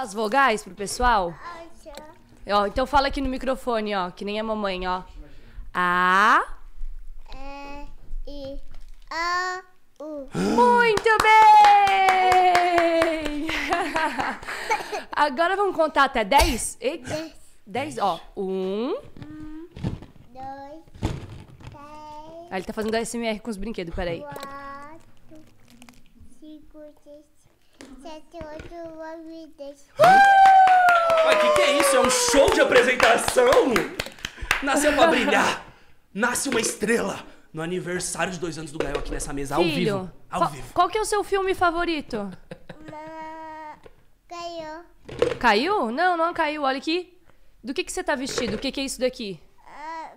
falar as vogais pro pessoal? Ó, então fala aqui no microfone, ó, que nem a mamãe, ó. A. E. I. A. U. Muito bem! Agora vamos contar até 10? 10, ó. 1. 2. Ah, ele tá fazendo SMR com os brinquedos, peraí. 4. 5, 6 sete, Mas o que, que é isso? É um show de apresentação? Nasceu pra brilhar! Nasce uma estrela! No aniversário de dois anos do Gael aqui nessa mesa, ao vivo. Ao qual, vivo. Qual que é o seu filme favorito? Caiu. Caiu? Não, não caiu. Olha aqui. Do que, que você tá vestido? O que, que é isso daqui? Ah,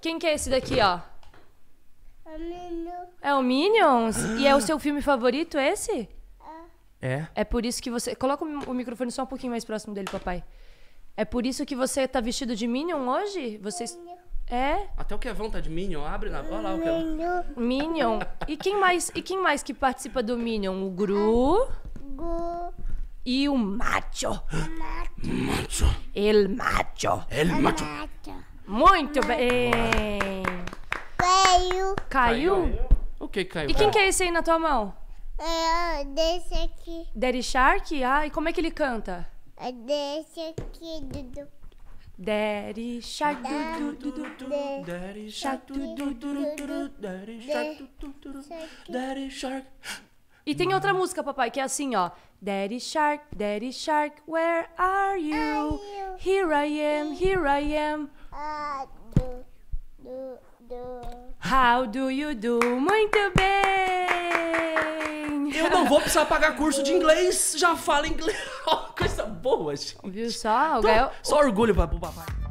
Quem que é esse daqui, ó? É menino. É o Minions? e é o seu filme favorito esse? É. É, é por isso que você. Coloca o microfone só um pouquinho mais próximo dele, papai. É por isso que você tá vestido de Minion hoje? Vocês. É? Até o Kevão tá de Minion, abre na bola o Kevão. Minion. E quem mais? E quem mais que participa do Minion? O Gru. Gru. E o Macho. Macho. El Macho. El Macho. Muito bem. Caiu. Caiu? que caiu? E quem que é esse aí na tua mão? É, desse aqui. Daddy Shark? Ah, e como é que ele canta? É desse aqui, Dudu. Daddy Shark, Dudu, Daddy Shark, Dudu, Daddy Shark, Dudu, Daddy Shark. E tem outra música, papai, que é assim, ó. Daddy Shark, Daddy Shark, where are you? Here I am, here I am. Ah, do, do. How do you do? Muito bem! Eu não vou precisar pagar curso de inglês, já falo inglês. Coisa boa, gente. Viu só? Então, Gael... Só orgulho para o papai.